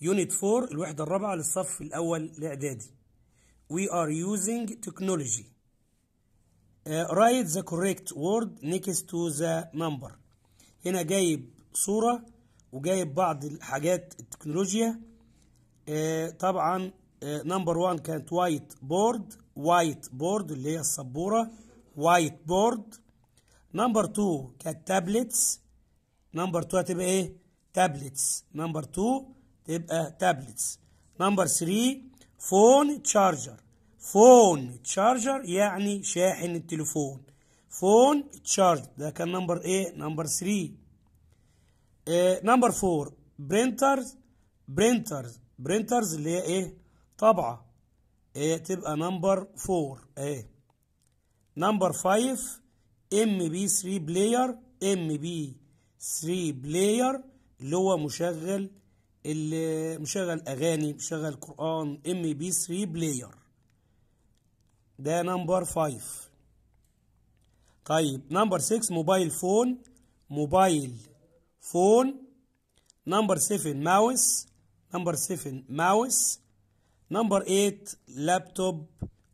يونت 4 الوحدة الرابعة للصف الأول الإعدادي. وي ار يوزنج تكنولوجي رايت ذا كوريكت وورد نيكست تو ذا نمبر هنا جايب صورة وجايب بعض الحاجات التكنولوجيا. Uh, طبعا نمبر uh, 1 كانت وايت بورد وايت بورد اللي هي السبورة وايت بورد. نمبر 2 كانت تابلتس. نمبر 2 هتبقى إيه؟ تابلتس. نمبر 2 يبقى تابلتس نمبر 3 فون تشارجر فون تشارجر يعني شاحن التليفون فون تشارج ده كان نمبر ايه نمبر 3 آه نمبر 4 برينترز برينترز برينترز اللي هي ايه طبعه ايه تبقى نمبر 4 ايه نمبر 5 ام بي 3 بلاير ام بي 3 بلاير اللي هو مشغل اللي مشغل اغاني مشغل قران ام بي 3 بلاير ده نمبر 5 طيب نمبر 6 موبايل فون موبايل فون نمبر 7 ماوس نمبر 7 ماوس نمبر 8 لابتوب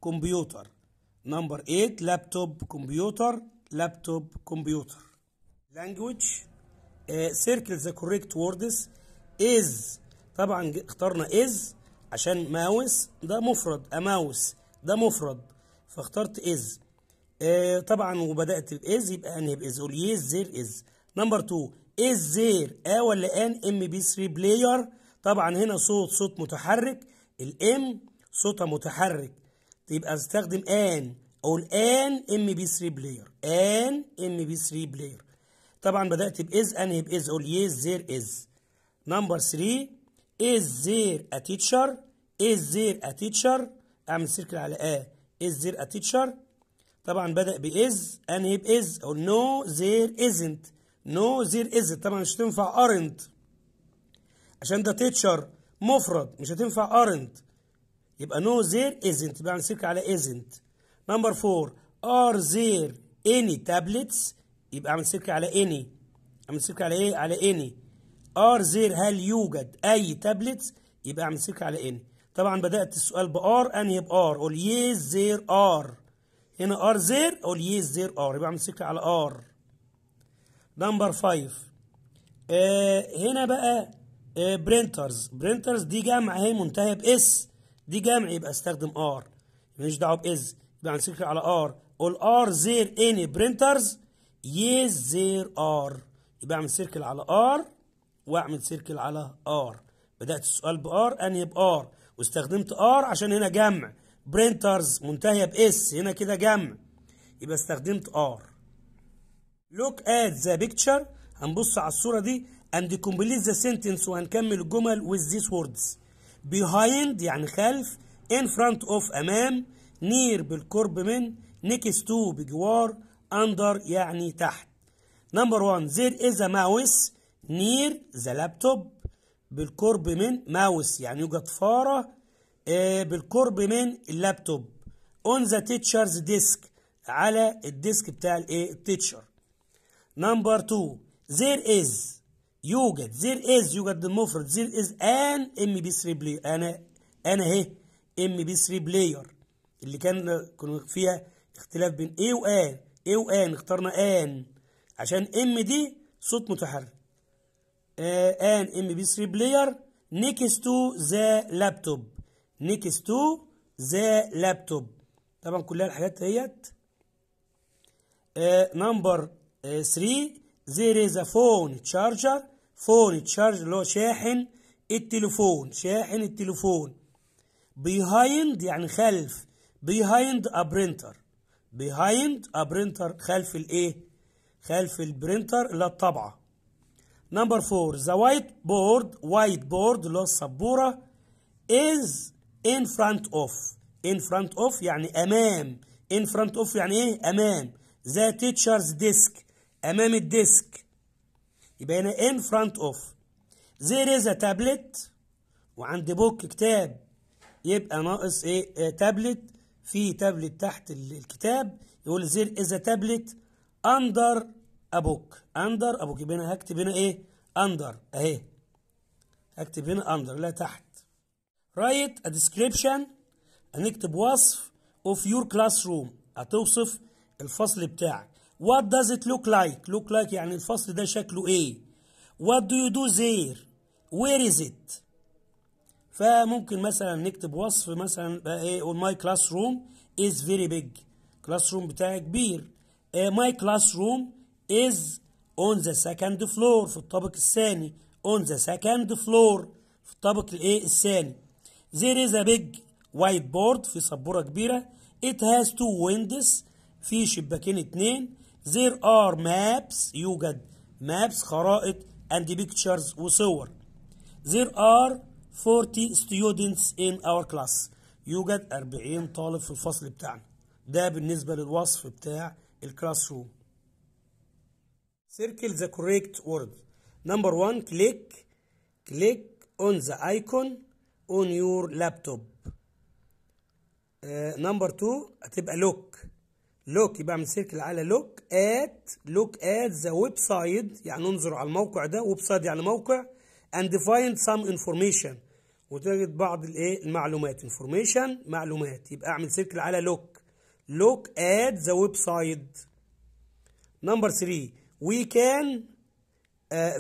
كمبيوتر نمبر 8 لابتوب كمبيوتر لابتوب كمبيوتر لانجويج سيركل circle the correct words is طبعا اخترنا is عشان ماوس ده مفرد اماوس ده مفرد فاخترت is آه طبعا وبدات باز يبقى انهي يعني باز قول يس زير از نمبر 2 از زير اه ولا ان ام بي 3 بلاير طبعا هنا صوت صوت متحرك الام صوتها متحرك يبقى استخدم ان اقول ان ام بي 3 بلاير ان ام بي 3 بلاير طبعا بدات باز انهي باز اول يس زير از نمبر 3 is there a teacher is there a teacher اعمل سيركل على ا is there a teacher طبعا بدأ بإز أنهي بإز أو no there isn't no there isn't طبعا مش هتنفع aren't عشان ده teacher مفرد مش هتنفع aren't يبقى no there isn't يبقى هنسيرك على isn't number four are there any tablets يبقى هنسيرك على any هنسيرك على ايه على any ار زير هل يوجد اي تابلتس يبقى اعمل سيرك على ان طبعا بدات السؤال بار انهي بار قول يز زير ار هنا ار زير قول يز زير ار يبقى اعمل سيرك على ار نمبر 5 آه هنا بقى آه برينترز دي جمع اهي منتهيه باس دي جمع يبقى استخدم ار ماليش دعوه باز يبقى اعمل سيرك على ار قول ار زير ان برينترز يز زير ار يبقى اعمل سيركل على ار واعمل سيركل على ار بدات السؤال بار انهي بار واستخدمت ار عشان هنا جمع برينترز منتهيه باس هنا كده جمع يبقى استخدمت ار لوك ات ذا بيكتشر هنبص على الصوره دي اند كومبليت ذا سنتنس وهنكمل الجمل وذ ذيس ووردز بيهايند يعني خلف ان فرونت اوف امام نير بالقرب من نيكست تو بجوار اندر يعني تحت نمبر 1 زير از ا ماوس نير ذا لابتوب بالقرب من ماوس يعني يوجد فارة آه، بالقرب من اللابتوب اون ذا تيتشرز ديسك على الديسك بتاع الايه التيتشر نمبر 2 زير از يوجد زير از يوجد المفرد از ان ام بي 3 بلاير انا انا اهي ام بي 3 بلاير اللي كان كنا فيها اختلاف بين ايه وان ايه وان اخترنا ان عشان ام دي صوت متحرك آه، ان ام بي 3 بلاير نيكست تو ذا لابتوب نيكست تو ذا لابتوب طبعا كلها الحاجات ديت آه، نمبر 3 ذير از ا فون تشارجر فون تشارجر اللي هو شاحن التليفون شاحن التليفون بيهايند يعني خلف بيهايند ا برينتر بيهايند ا برينتر خلف الايه خلف البرينتر للطبعه Number four, the whiteboard, whiteboard اللي هو السبورة is in front of. In front of يعني أمام. In front of يعني إيه؟ أمام. The teacher's desk. أمام الديسك. يبقى هنا in front of. There is a tablet. وعندي بوك كتاب. يبقى ناقص إيه؟ tablet. في تابلت تحت الكتاب. يقول there is a tablet under ابوك اندر ابوك هنا هكتب هنا ايه اندر اهي هكتب هنا اندر لا تحت رايت ا ديسكريبشن هنكتب وصف اوف يور كلاس روم هتوصف الفصل بتاعك وات داز ات لوك لايك لوك لايك يعني الفصل ده شكله ايه وات دو يو دو زير وير از ات فممكن مثلا نكتب وصف مثلا بقى ايه ماي كلاس روم از فيري بيج كلاس روم بتاعي كبير ماي كلاس روم is on the second floor في الطابق الثاني on the second floor في الطابق الايه الثاني there is a big white board في سبورة كبيرة it has two windows في شباكين اتنين there are maps يوجد maps خرائط and pictures وصور there are 40 students in our class يوجد 40 طالب في الفصل بتاعنا ده بالنسبة للوصف بتاع الكلاس روم Circle the correct word. Number one, click, click on the icon on your laptop. Uh, number two هتبقى look look يبقى من سيركل على look at look at the website يعني انظر على الموقع ده website يعني موقع and find some information وتجد بعض الايه المعلومات information معلومات يبقى اعمل سيركل على look look at the website number three وي كان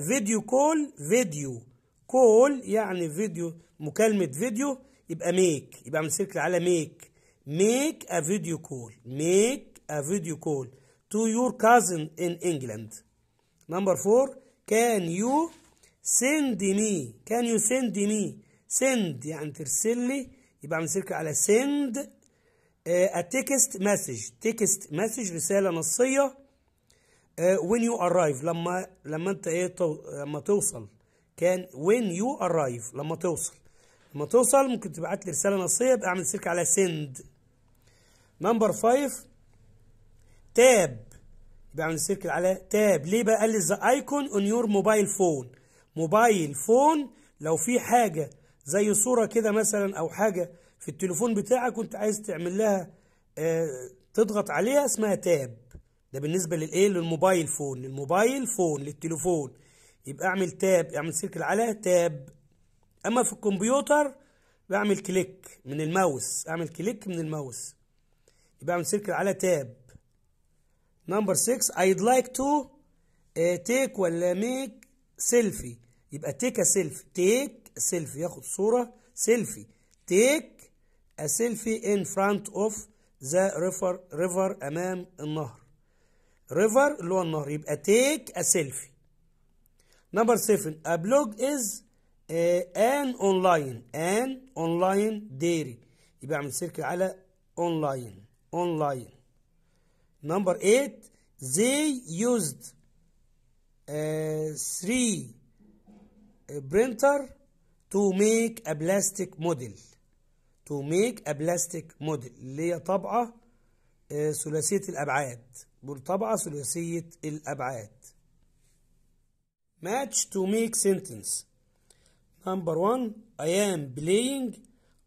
فيديو كول فيديو كول يعني فيديو مكالمه فيديو يبقى ميك يبقى من سيركل على ميك ميك ا فيديو كول ميك ا فيديو كول تو يور كازن ان انجلاند نمبر فور كان يو سند مي كان يو سند مي سند يعني ترسل لي يبقى من سيركل على سند ا تكست مسج تكست مسج رساله نصيه وين يو ارايف لما لما انت ايه تو لما توصل كان وين يو ارايف لما توصل لما توصل ممكن تبعت لي رساله نصيه ابقى اعمل سيرك على سند نمبر 5 تاب يبقى اعمل سلك على تاب ليه بقى قال لي ذا ايكون اون يور موبايل فون موبايل فون لو في حاجه زي صوره كده مثلا او حاجه في التليفون بتاعك وانت عايز تعمل لها آه تضغط عليها اسمها تاب ده بالنسبة للايه للموبايل فون للموبايل فون للتليفون يبقى اعمل تاب اعمل سيركل على تاب اما في الكمبيوتر بعمل كليك من الماوس اعمل كليك من الماوس يبقى اعمل سيركل على تاب نمبر 6 ايد لايك تو تيك ولا ميك سيلفي يبقى تيك ا سيلفي تيك سيلفي ياخد صورة سيلفي تيك ا سيلفي ان فرونت اوف ذا ريفر ريفر امام النهر ريفر اللي هو النهر يبقى تيك ا سيلفي نمبر 7 ا بلوج از ان اونلاين ان اونلاين ديري يبقى اعمل سيرك على اونلاين اونلاين نمبر 8 زي يوزد 3 برينتر تو ميك ا بلاستيك موديل تو ميك ا بلاستيك موديل اللي هي طابعه eh, ثلاثيه الابعاد بالطبعة ثلاثية الأبعاد match to make sentence number one I am playing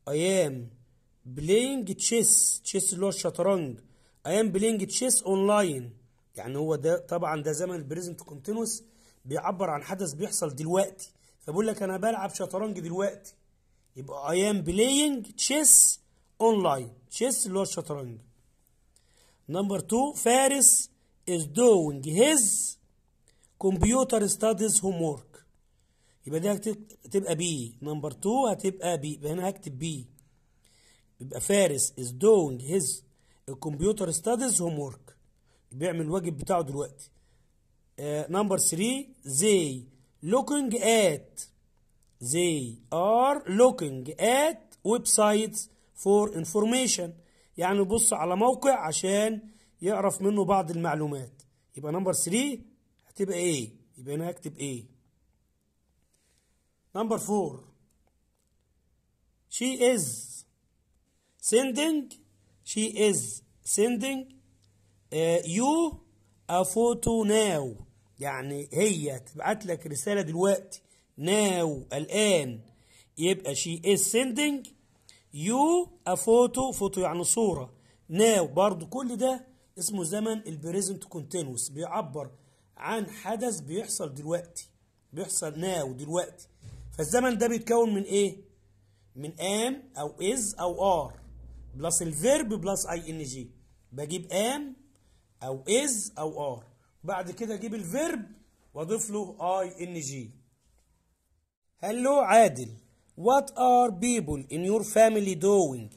I am playing chess chess اللي هو الشطرنج I am playing chess online يعني هو ده طبعا ده زمن البريزنت كونتينوس بيعبر عن حدث بيحصل دلوقتي فبقول لك انا بلعب شطرنج دلوقتي يبقى I am playing chess online chess اللي هو الشطرنج Number 2 فارس is doing his computer studies homework. يبقى دي هتبقى بي نمبر 2 هتبقى بي يبقى هنا هكتب بي يبقى فارس is doing his computer studies homework بيعمل الواجب بتاعه دلوقتي نمبر 3 they looking at they are looking at websites for information يعني يبص على موقع عشان يعرف منه بعض المعلومات يبقى نمبر 3 هتبقى ايه يبقى هنا اكتب ايه نمبر 4 she is sending she is sending uh, you a photo now يعني هي تبعت لك رسالة دلوقتي now الآن يبقى she is sending يو افوتو فوتو يعني صورة ناو برضو كل ده اسمه زمن البريزنت كونتينوس بيعبر عن حدث بيحصل دلوقتي بيحصل ناو دلوقتي فالزمن ده بيتكون من ايه من ام او از او ار بلس الفيرب بلس اي ان جي بجيب ام او از او ار بعد كده اجيب الفيرب واضيف له اي ان جي هلو عادل What are people in your family doing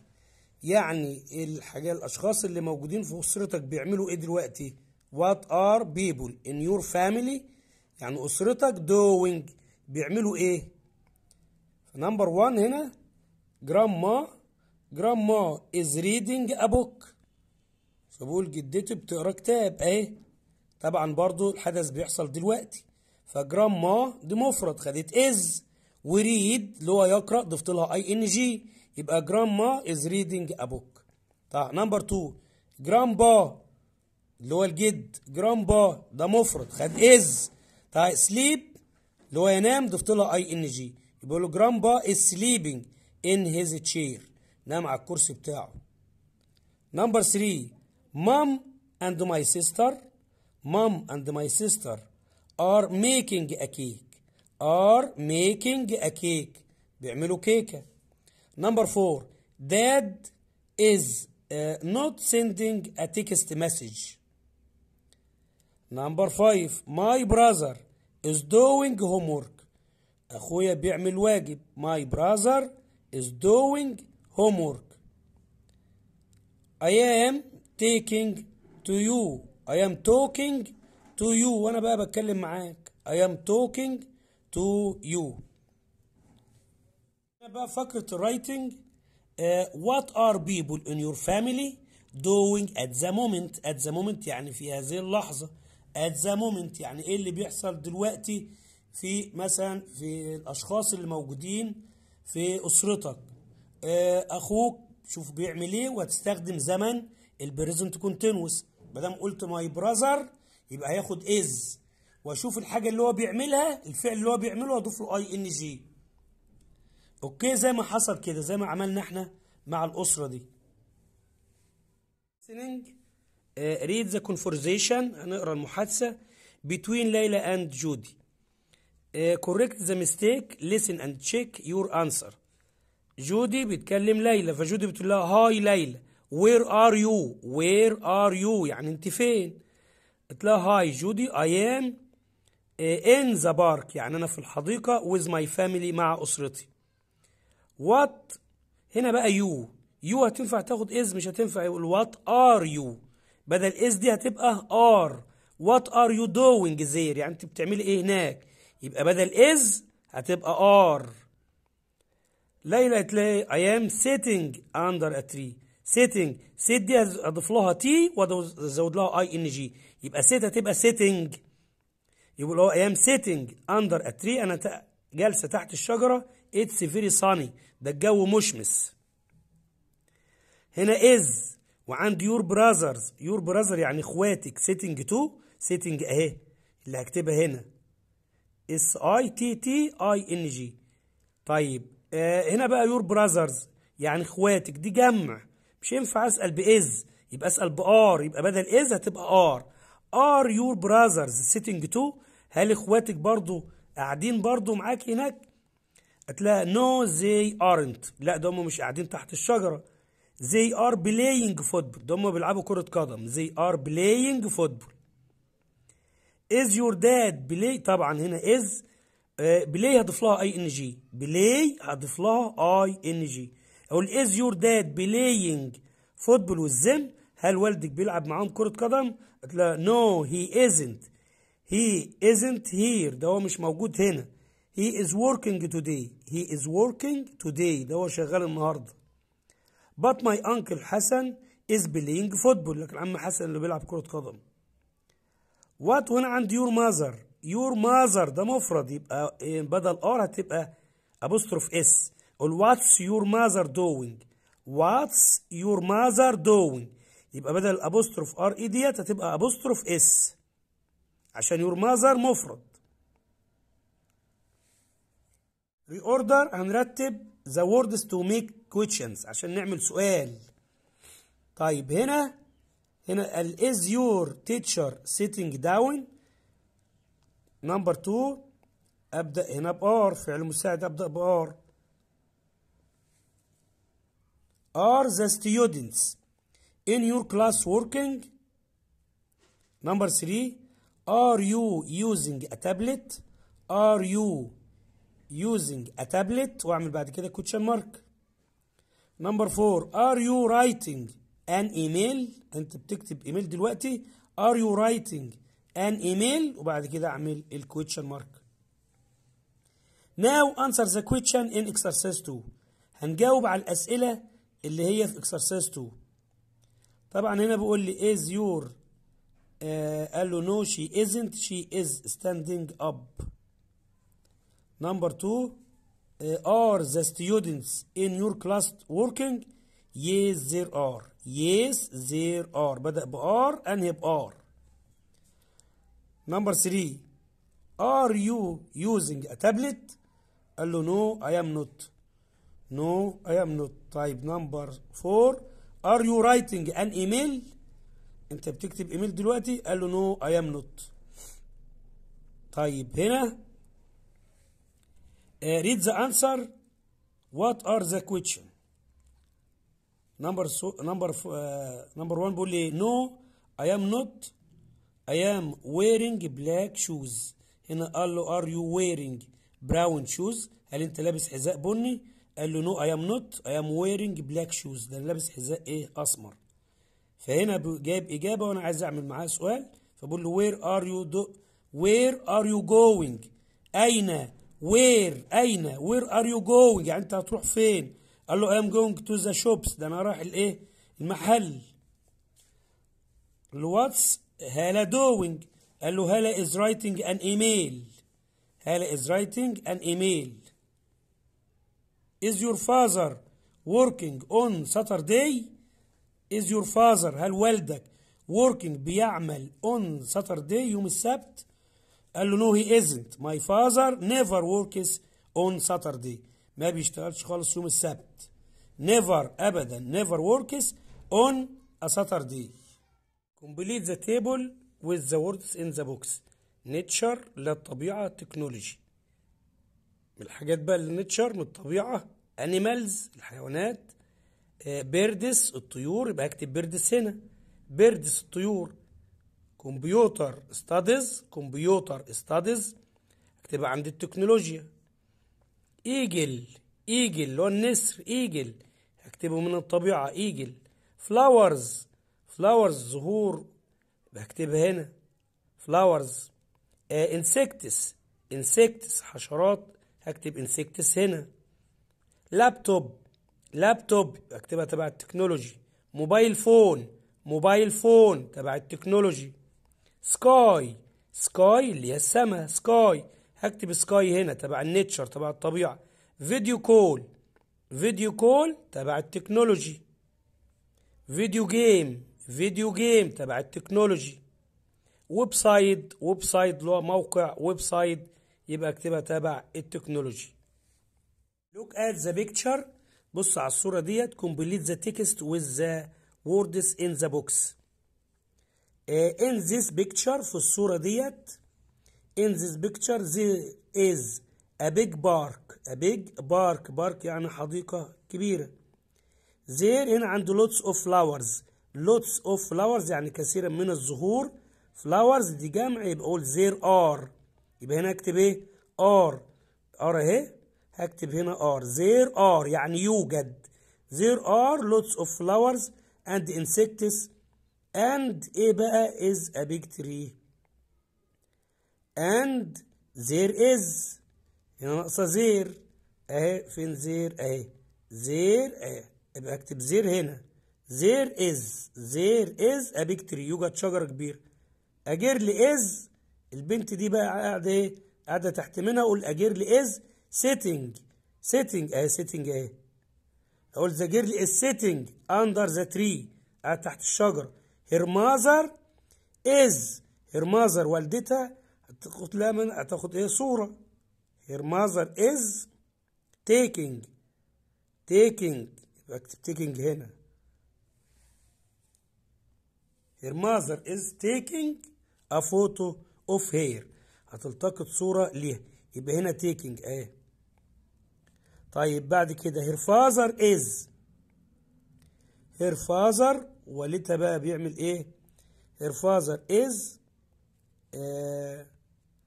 يعني الحاجة الأشخاص اللي موجودين في أسرتك بيعملوا إيه دلوقتي What are people in your family يعني أسرتك doing بيعملوا إيه نمبر 1 هنا grandma grandma is reading a book فبقول جدتي بتقرا كتاب اهي طبعا برضو الحدث بيحصل دلوقتي فجرام ما دي مفرد خدت از وريد اللي هو يقرأ ضفت لها اي ان جي يبقى جراندما از ريدنج ا بوك طيب نمبر 2 جراندبا اللي هو الجد جراندبا ده مفرد خد از طيب سليب اللي هو ينام ضفت لها اي ان جي يبقى له جراندبا از سليبنج ان هيز تشير نام على الكرسي بتاعه نمبر 3 مام اند ماي سيستر مام اند ماي سيستر ار ميكينج ا كيك are making a cake بيعملوا كيكة number four dad is uh, not sending a text message number five my brother is doing homework أخويا بيعمل واجب my brother is doing homework I am taking to you I am talking to you وأنا بقى بتكلم معاك I am talking to you بقى فقرة الرايتنج uh, what are people in your family doing at the moment at the moment يعني في هذه اللحظة at the moment يعني ايه اللي بيحصل دلوقتي في مثلا في الاشخاص اللي موجودين في اسرتك uh, اخوك شوف بيعمل ايه وهتستخدم زمن البريزنت كونتينوس ما دام قلت ماي براذر يبقى هياخد از واشوف الحاجه اللي هو بيعملها الفعل اللي هو بيعمله واضيف له اي ان جي اوكي زي ما حصل كده زي ما عملنا احنا مع الاسره دي ريد ذا كونفرزيشن هنقرا المحادثه between ليلى اند جودي uh, correct the mistake listen and check your answer جودي بتكلم ليلى فجودي بتقول لها هاي ليلى وير ار يو وير ار يو يعني انت فين قلت لها هاي جودي اي ام in the park يعني أنا في الحديقة with my family مع أسرتي what هنا بقى you you هتنفع تاخد is مش هتنفع يقول what are you بدل is دي هتبقى are what are you doing there يعني أنت بتعملي إيه هناك يبقى بدل is هتبقى are ليلى تلاقي I am sitting under a tree sitting sit دي أضيف لها تي وأزود لها اي ان جي يبقى sit هتبقى sitting يقول هو I am sitting under a tree أنا جالسة تحت الشجرة It's very sunny ده الجو مشمس هنا is وعند your brothers your brother يعني اخواتك sitting to sitting اهي اللي هكتبها هنا اس اي تي تي اي ان جي طيب آه هنا بقى يور براذرز يعني اخواتك دي جمع مش ينفع اسال باز يبقى اسال بار يبقى بدل از هتبقى ار ار يور براذرز سيتنج تو هل اخواتك برضه قاعدين برضه معاك هناك هتلاقي نو زي ارنت لا ده هم مش قاعدين تحت الشجره زي ار بلاينج فوتبول ده هم بيلعبوا كره قدم زي ار بلاينج فوتبول از يور داد بلاي طبعا هنا از آه، بلاي هضيف لها اي ان جي بلاي هضيف لها اي ان جي اقول از يور داد بلاينج فوتبول والزم هل والدك بيلعب معاهم كره قدم لها نو هي ازنت He isn't here ده هو مش موجود هنا He is working today He is working today ده هو شغال النهاردة But my uncle حسن is playing football لكن عم حسن اللي بيلعب كرة قدم What هنا عند your mother Your mother ده مفرد يبقى بدل R هتبقى أبوستروف S. قول what's your mother doing What's your mother doing يبقى بدل الابوستروف R E ديت هتبقى ابوستروف S. عشان your mother مفرد reorder هنرتب the words to make questions عشان نعمل سؤال طيب هنا هنا ال is your teacher sitting down number 2 ابدا هنا بار فعل مساعد ابدا بار are the students in your class working number 3 Are you using a tablet? Are you using a tablet واعمل بعد كده question مارك نمبر four. Are you writing an email? انت بتكتب ايميل دلوقتي Are you writing an email? وبعد كده اعمل question مارك ناو answer the question in exercise 2 هنجاوب على الاسئله اللي هي في exercise 2 طبعا هنا بيقول لي is your Uh, قال له no she isn't she is standing up number two uh, are the students in your class working yes there are yes there are بدأ بار أنهي بار number three are you using a tablet قال له no I am not no I am not Type number four are you writing an email انت بتكتب ايميل دلوقتي قال له نو اي ام نوت طيب هنا ريد ذا انسر وات ار ذا كويشن نمبر نمبر نمبر 1 بيقول لي نو اي ام نوت اي ام ويرينج بلاك شوز هنا قال له ار يو ويرينج براون شوز هل انت لابس حذاء بني قال له نو اي ام نوت اي ام ويرينج بلاك شوز ده لابس حذاء ايه اسمر فهنا جايب اجابه وانا عايز اعمل معاه سؤال فبقول له وير ار يو وير ار يو جوينج اين وير اين وير ار يو جوينج يعني انت هتروح فين قال له ام جوينج تو ذا شوبس ده انا رايح الايه المحل الواتس هالا دوينج قال له هالا از رايتنج ان ايميل هالا از رايتنج ان ايميل از يور فازر وركينج اون ساتردي is your father هل والدك working بيعمل on Saturday يوم السبت قال له no he isn't my father never works on Saturday ما بيشتغلش خالص يوم السبت never أبدا never works on a Saturday complete the table with the words in the box nature للطبيعة technology الحاجات بقى للنيتشر من الطبيعة animals الحيوانات آه، بيردس الطيور يبقى اكتب بيردس هنا بيردس الطيور كمبيوتر ستاديز كمبيوتر ستاديز اكتبها عند التكنولوجيا ايجل ايجل اللي هو النسر ايجل اكتبه من الطبيعة ايجل فلاورز فلاورز زهور بكتبها هنا فلاورز آه، انسكتس انسكتس حشرات هكتب انسكتس هنا لابتوب لابتوب اكتبها تبع التكنولوجي موبايل فون موبايل فون تبع التكنولوجي سكاي سكاي اللي هي السما سكاي هكتب سكاي هنا تبع النيتشر تبع الطبيعة فيديو كول فيديو كول تبع التكنولوجي فيديو جيم فيديو جيم تبع التكنولوجي ويب سايد ويب سايد اللي هو موقع ويب سايد يبقى اكتبها تبع التكنولوجي لوك ات ذا بيكتشر بص على الصورة ديت complete the text with the words in the box in this picture في الصورة ديت in this picture there is a big park a big park park يعني حديقة كبيرة there هنا عنده lots of flowers lots of flowers يعني كثيرا من الزهور flowers دي جمع يبقى قول there are يبقى هنا اكتب ايه are are اهي هكتب هنا ار زير ار يعني يوجد زير ار لوتس اوف فلاورز اند انسكتس اند ايه بقى از ا بيج تري اند زير از هنا ناقصه زير اهي فين زير اهي زير اهي يبقى اكتب زير هنا زير از زير از ا بيج تري يوجد شجره كبيره اجير لي از البنت دي بقى قاعده ايه قاعده تحت منها اقول اجير لي از sitting sitting اهي eh, sitting ايه eh. اقول the girl is sitting under the tree قاعد آه، تحت الشجر هير ماذر از هير ماذر والدتها هتاخد من هتاخد ايه صوره هير ماذر از taking taking اكتب هنا her mother is taking a photo of her هتلتقط صورة ليها يبقى هنا taking اهي طيب بعد كده هير فازر از هير فازر والدتها بقى بيعمل ايه هير فازر از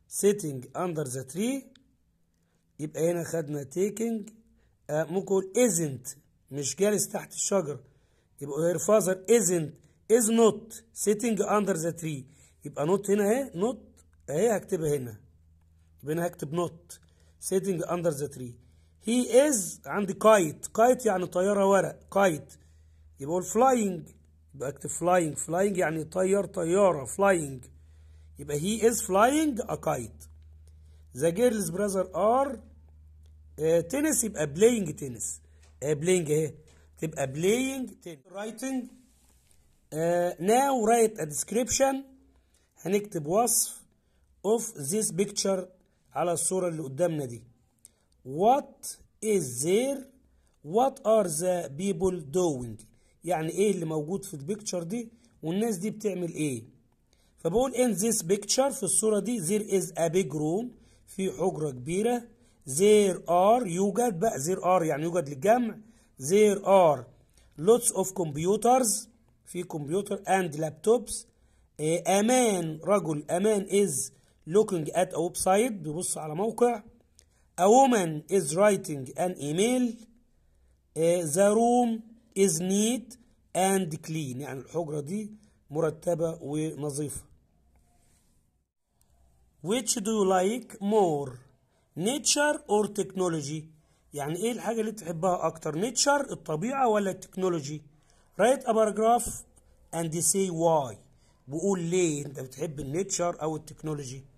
سيتنج اندر ذا تري يبقى هنا خدنا تيكنج uh, آه، ممكن ازنت مش جالس تحت الشجر يبقى هير فازر ازنت از نوت سيتنج اندر ذا تري يبقى نوت هنا اهي نوت اهي هكتبها هنا يبقى انا هكتب نوت سيتنج اندر ذا تري he is عندي kite kite يعني طيارة ورق kite يبقى اقول flying يبقى اكتب flying flying يعني طيار طيارة flying يبقى he is flying a kite the girls brother are eh, tennis يبقى playing tennis uh, playing اهي eh, تبقى playing tennis writing eh, now write a description هنكتب وصف of this picture على الصورة اللي قدامنا دي what is there what are the people doing يعني ايه اللي موجود في البيكتشر دي والناس دي بتعمل ايه فبقول in this picture في الصورة دي there is a big room في حجرة كبيرة there are يوجد بقى there are يعني يوجد للجمع there are lots of computers في كمبيوتر and laptops a man رجل a man is looking at a website بيبص على موقع A woman is writing an email. the room is neat and clean. يعني الحجرة دي مرتبة ونظيفة. Which do you like more? Nature or technology? يعني ايه الحاجة اللي تحبها أكتر؟ nature الطبيعة ولا التكنولوجي؟ Write a paragraph and say why. وقول ليه أنت بتحب النيتشر أو التكنولوجي.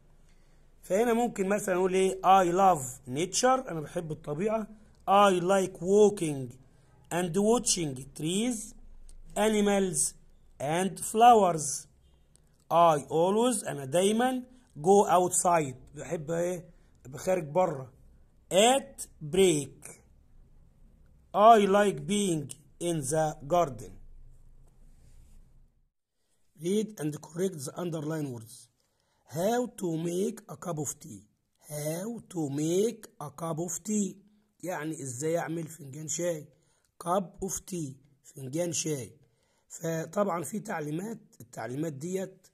فهنا ممكن مثلا اقول ايه I love nature انا بحب الطبيعة I like walking and watching trees animals and flowers I always انا دايما go outside بحب ايه بخارج بره at break I like being in the garden read and correct the underline words how to make a cup of tea how to make a cup of tea يعني ازاي اعمل فنجان شاي cup of tea فنجان شاي فطبعا في تعليمات التعليمات ديت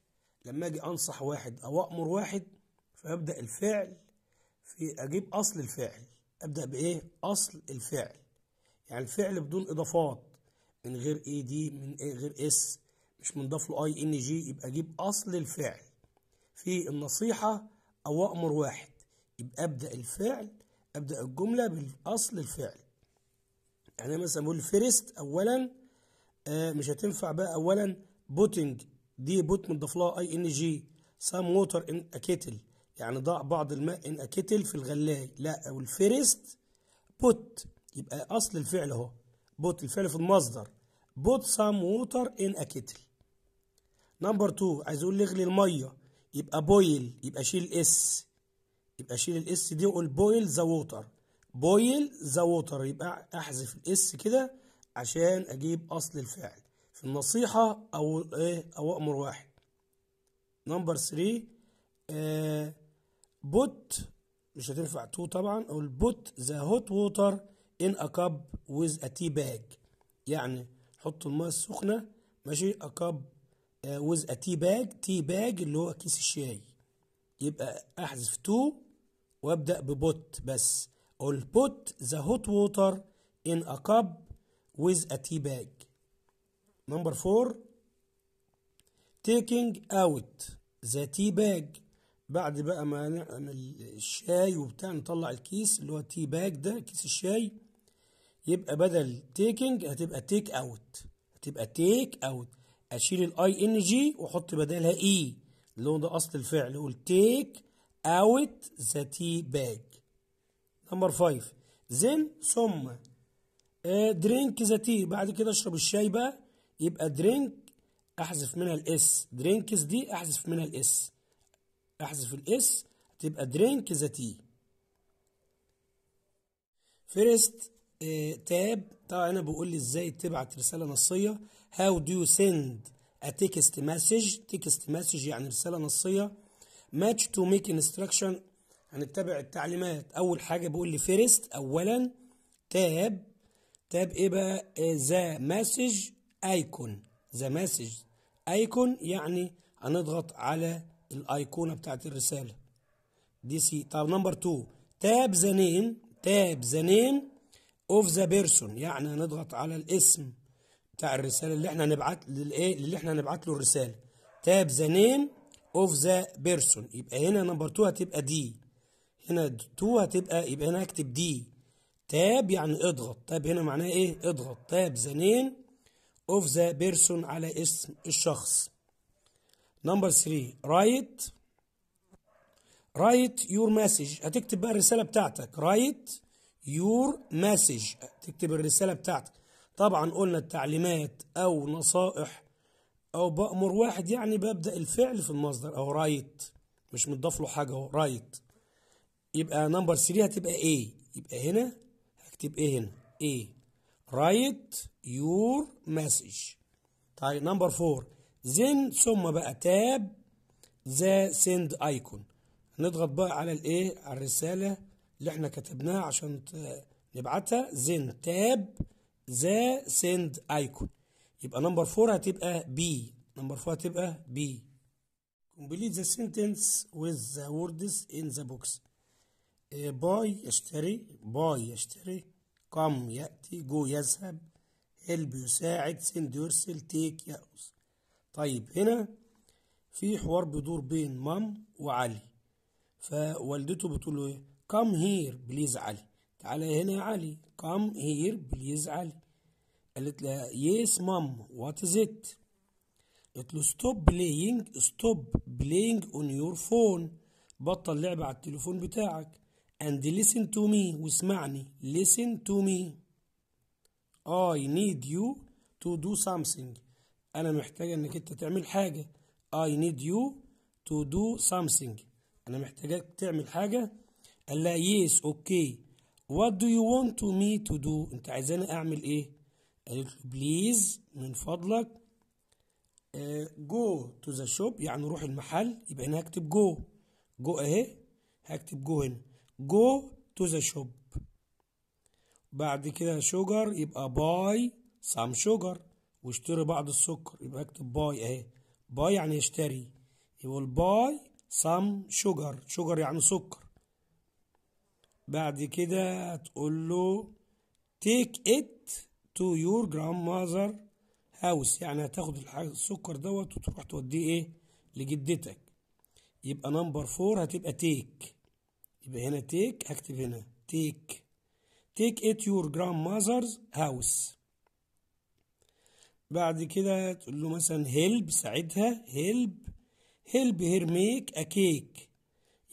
لما اجي انصح واحد او امر واحد فابدا الفعل في اجيب اصل الفعل ابدا بايه اصل الفعل يعني الفعل بدون اضافات من غير اي دي من غير اس مش منضاف له اي ان جي يبقى اجيب اصل الفعل في النصيحة أو أمر واحد يبقى أبدأ الفعل أبدأ الجملة بالأصل الفعل يعني مثلا بقول فيرست أولا آه مش هتنفع بقى أولا بوتنج دي بوت مضاف لها أي إن جي سام ووتر إن أكيتل يعني ضع بعض الماء إن أكيتل في الغلاية لا أو الفيرست بوت يبقى أصل الفعل أهو بوت الفعل في المصدر بوت سام ووتر إن أكيتل نمبر 2 عايز أقول لي اغلي المية يبقى بويل يبقى شيل اس يبقى شيل الاس دي وقول بويل ذا ووتر بويل ذا ووتر يبقى احذف الاس كده عشان اجيب اصل الفعل في النصيحة او ايه او امر واحد نمبر 3 بوت آه، مش هتنفع تو طبعا اقول بوت ذا هوت ووتر ان ا كاب ويز ا تي باج يعني حط الميه السخنه ماشي ا كاب وز ا تي باج تي باج اللي هو كيس الشاي يبقى احذف تو وابدا ببوت بس اقول بوت ذا هوت ووتر ان ا كاب وز ا تي باج نمبر فور تيكينج اوت ذا تي باج بعد بقى ما نعمل الشاي وبتاع نطلع الكيس اللي هو التي باج ده كيس الشاي يبقى بدل تيكينج هتبقى تيك اوت هتبقى تيك اوت اشيل الاي ان جي واحط بدالها اي e. اللي هو ده اصل الفعل قول تيك اوت ذا تي باج نمبر 5 زين ثم درينك ذا تي بعد كده اشرب الشاي بقى يبقى درينك احذف منها الاس درينكس دي احذف منها الاس احذف الاس تبقى درينك ذا تي فيرست تاب طبعا انا بقول لي ازاي تبعت رساله نصيه How do you send a text message text message يعني رسالة نصية match to make instruction هنتبع التعليمات أول حاجة بيقول لي first أولا تاب تاب إيه بقى ذا مسج أيكون ذا مسج أيكون يعني هنضغط على الأيقونة بتاعت الرسالة دي سي طب نمبر 2 تاب ذا نيم تاب ذا نيم اوف ذا بيرسون يعني هنضغط على الاسم بتاع الرساله اللي احنا هنبعت للايه اللي احنا هنبعت له الرساله تاب ذا نيم اوف ذا بيرسون يبقى هنا نمبر 2 هتبقى دي هنا 2 هتبقى يبقى هنا اكتب دي تاب يعني اضغط تاب هنا معناه ايه اضغط تاب ذا نيم اوف ذا بيرسون على اسم الشخص نمبر 3 رايت رايت يور مسج هتكتب بقى الرساله بتاعتك رايت يور مسج تكتب الرساله بتاعتك طبعا قلنا التعليمات أو نصائح أو بأمر واحد يعني ببدأ الفعل في المصدر أو رايت مش متضاف له حاجة أهو رايت يبقى نمبر 3 هتبقى إيه يبقى هنا هكتب إيه هنا إيه رايت يور مسج طيب نمبر 4 زين ثم بقى تاب ذا سند ايكون نضغط بقى على الايه على الرساله اللي احنا كتبناها عشان نبعتها زين تاب ذا سند ايكون يبقى نمبر فور هتبقى بي نمبر فور هتبقى بي complete the sentence with the words in the box باي يشتري باي يشتري كم يأتي جو يذهب هيلب يساعد سند يرسل تيك يأخذ طيب هنا في حوار بيدور بين مام وعلي فوالدته بتقول له ايه كم هير بليز علي تعالى هنا يا علي كام هير بليز علي قالت لها يس مام وات از ات قلت له ستوب بلاينج ستوب بلاينج اون يور فون بطل لعب على التليفون بتاعك اند ليسن تو مي واسمعني ليسن تو مي اي نيد يو تو دو سامثينج انا محتاجه انك انت تعمل حاجه اي نيد يو تو دو سامثينج انا محتاجاك تعمل حاجه قال لها يس اوكي What do you want to me to do أنت عايزاني أعمل إيه قالت له بليز من فضلك جو تو ذا شوب يعني روح المحل يبقى أنا هكتب جو جو أهي هكتب جو هنا جو تو ذا شوب بعد كده شوجر يبقى باي سام شوجر واشتري بعض السكر يبقى اكتب باي اهي باي يعني يشتري يقول باي سام شوجر شوجر يعني سكر بعد كده تقول له تيك ات تو يور grandmother house هاوس يعني هتاخد السكر دوت وتروح توديه ايه لجدتك يبقى نمبر فور هتبقى تيك يبقى هنا تيك هكتب هنا تيك تيك ات يور your grandmother's هاوس بعد كده تقول له مثلا هيلب ساعدها هيلب هيلب her make ا كيك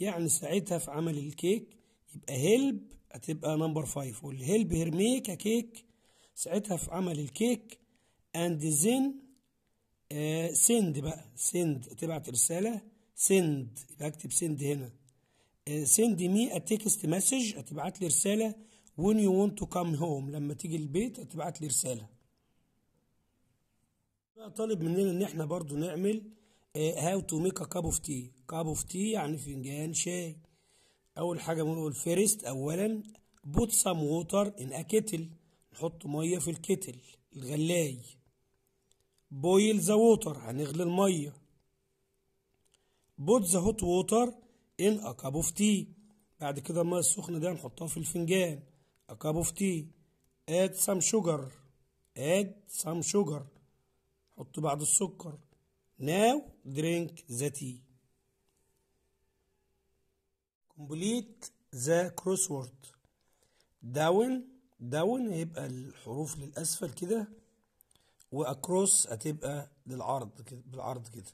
يعني ساعدها في عمل الكيك يبقى هيلب هتبقى نمبر فايف والهيلب هير ميك كيك ساعتها في عمل الكيك اند زين آه سند بقى سند تبعت رسالة سند يبقى اكتب سند هنا سند مي تكست مسج هتبعت لي رسالة وين يو ونت تو كام هوم لما تيجي البيت هتبعت لي رسالة بقى طالب مننا ان احنا برضو نعمل هاو تو ميك ا كاب اوف تي كاب اوف تي يعني فنجان شاي اول حاجه بنقول فيرست اولا put some water in a kettle نحط ميه في الكتل الغلاي boil the water هنغلي الميه put the hot water in a cup of tea بعد كده الميه السخنه دي هنحطها في الفنجان a cup of tea add some sugar add some sugar حط بعد السكر now drink the tea complete the crossword down داون هيبقى الحروف للأسفل كده وأكروس هتبقى للعرض كده بالعرض كده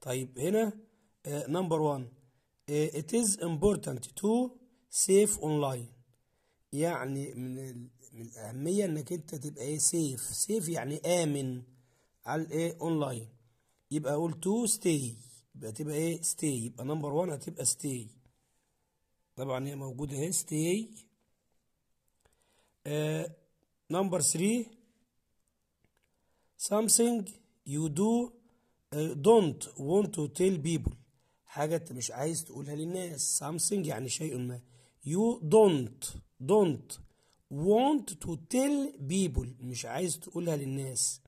طيب هنا نمبر 1 ات از important تو سيف اونلاين يعني من من الأهمية إنك أنت تبقى إيه سيف سيف يعني آمن على الإيه أونلاين يبقى أقول تو ستي يبقى تبقى إيه ستي يبقى نمبر 1 هتبقى ستي طبعا هي موجودة اهي stay نمبر 3 something you do uh, don't want to tell people حاجة انت مش عايز تقولها للناس something يعني شيء ما you don't don't want to tell people مش عايز تقولها للناس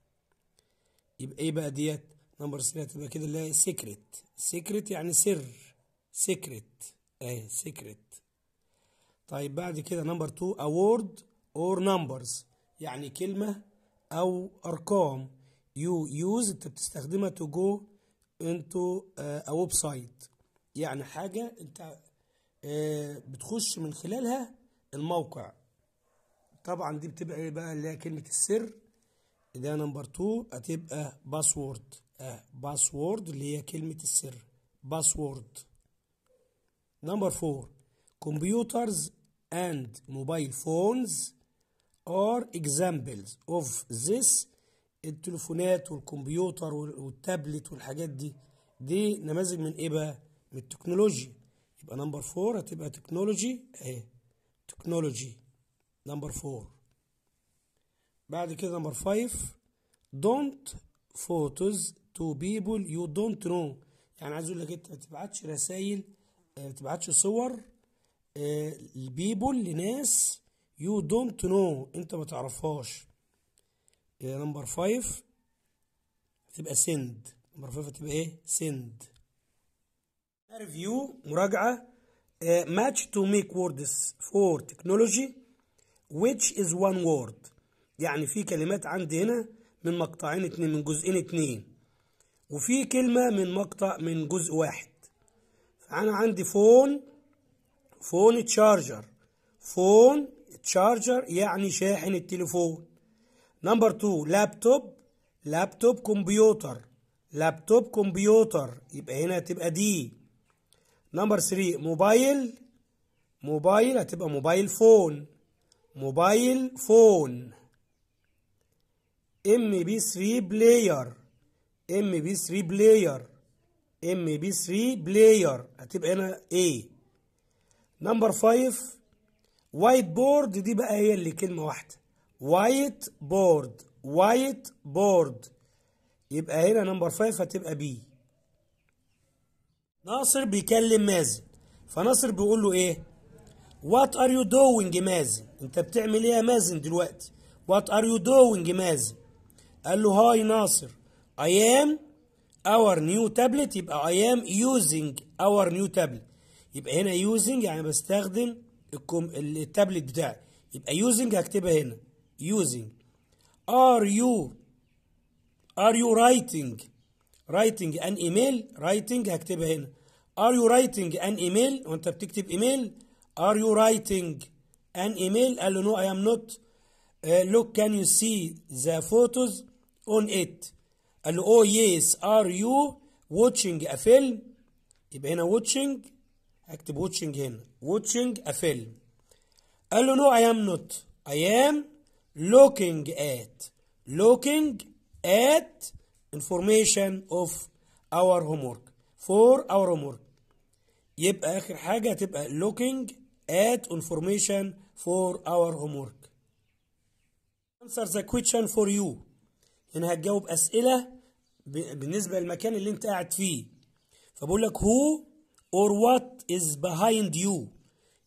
يبقى ايه بقى ديت نمبر 3 هتبقى كده اللي هي secret secret يعني سر secret اهي سيكريت طيب بعد كده نمبر 2 اوورد اور نمبرز يعني كلمه او ارقام يو يوز انت بتستخدمها تو جو انتو ا ويب سايت يعني حاجه انت آه، بتخش من خلالها الموقع طبعا دي بتبقى ايه بقى اللي هي كلمه السر ده نمبر 2 هتبقى باسورد اه باسورد اللي هي كلمه السر باسورد Number four, computers and mobile phones are examples of this التليفونات والكمبيوتر والتابلت والحاجات دي دي نماذج من ايه بقى؟ من التكنولوجيا يبقى نمبر فور هتبقى تكنولوجي اهي تكنولوجي نمبر فور بعد كده نمبر فايف دونت فوتوز تو بيبل يو دونت نو يعني عايز اقول لك انت ما تبعتش رسايل ما آه، تبعتش صور آه، البيبول لناس يو دونت نو انت ما تعرفهاش آه، نمبر فايف تبقى سند نمبر فايف هتبقى ايه سند ريفيو مراجعة ماتش تو ميك ووردز فور تكنولوجي which is one word يعني في كلمات عندي هنا من مقطعين اتنين من جزئين اتنين وفي كلمة من مقطع من جزء واحد انا عندي فون فون تشارجر فون تشارجر يعني شاحن التليفون نمبر 2 لابتوب لابتوب كمبيوتر لابتوب كمبيوتر يبقى هنا هتبقى دي نمبر 3 موبايل موبايل هتبقى موبايل فون موبايل فون ام بي 3 بلاير ام بي 3 بلاير ام بي 3 بلاير هتبقى هنا ايه نمبر 5 وايت بورد دي بقى هي اللي كلمه واحده وايت بورد وايت بورد يبقى هنا نمبر 5 هتبقى بي ناصر بيكلم مازن فناصر بيقول له ايه وات ار يو دوينج مازن انت بتعمل ايه يا مازن دلوقتي وات ار يو دوينج مازن قال له هاي ناصر اي ام Our new tablet. يبقى I am using اور نيو تابلت يبقى هنا using يعني بستخدم التابلت بتاعي يبقى using هكتبها هنا using are you are you writing writing an email writing هكتبها هنا are you writing an email وانت بتكتب ايميل are you writing an email قال له no I am not uh, look can you see the photos on it قال oh yes are you watching a film يبقى هنا watching هكتب watching هنا watching a film قال له no I am not I am looking at looking at information of our homework for our homework يبقى آخر حاجة تبقى looking at information for our homework. Answer the question for you. هنا هتجاوب أسئلة بالنسبة للمكان اللي انت قاعد فيه فبقول لك هو اور وات از بهايند يو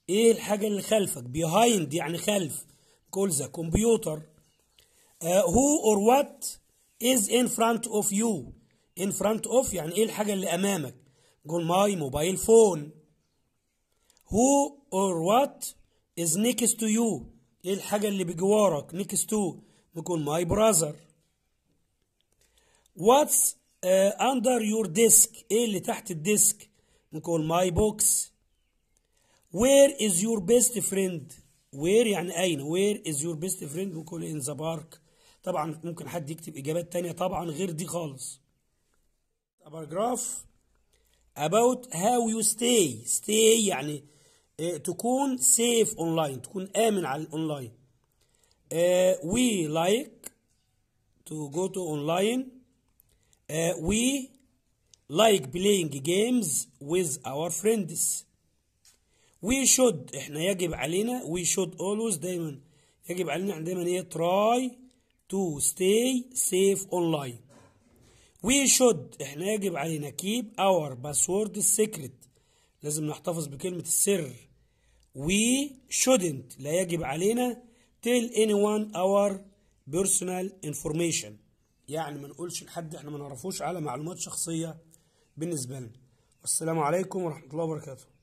ايه الحاجة اللي خلفك بيهايند يعني خلف كل ذا كمبيوتر هو اور وات از ان فرونت اوف يو ان فرونت اوف يعني ايه الحاجة اللي امامك قول ماي موبايل فون هو اور وات از نيكست تو يو ايه الحاجة اللي بجوارك نيكست تو بيكون ماي براذر واتس اندر يور ديسك ايه اللي تحت الديسك نقول ماي بوكس وير از يور بيست فريند وير يعني اين وير از يور بيست فريند نقول ان ذا بارك طبعا ممكن حد يكتب اجابات ثانيه طبعا غير دي خالص باراجراف about how you stay stay يعني آه، تكون سيف اونلاين تكون آمن على الأونلاين uh, we like to go to online uh, we like playing games with our friends we should احنا يجب علينا we should always دايما يجب علينا دايما ايه try to stay safe online we should احنا يجب علينا keep our password secret لازم نحتفظ بكلمة السر we shouldn't لا يجب علينا tell anyone our personal information يعني ما نقولش لحد احنا ما نعرفوش على معلومات شخصيه بالنسبه لنا والسلام عليكم ورحمه الله وبركاته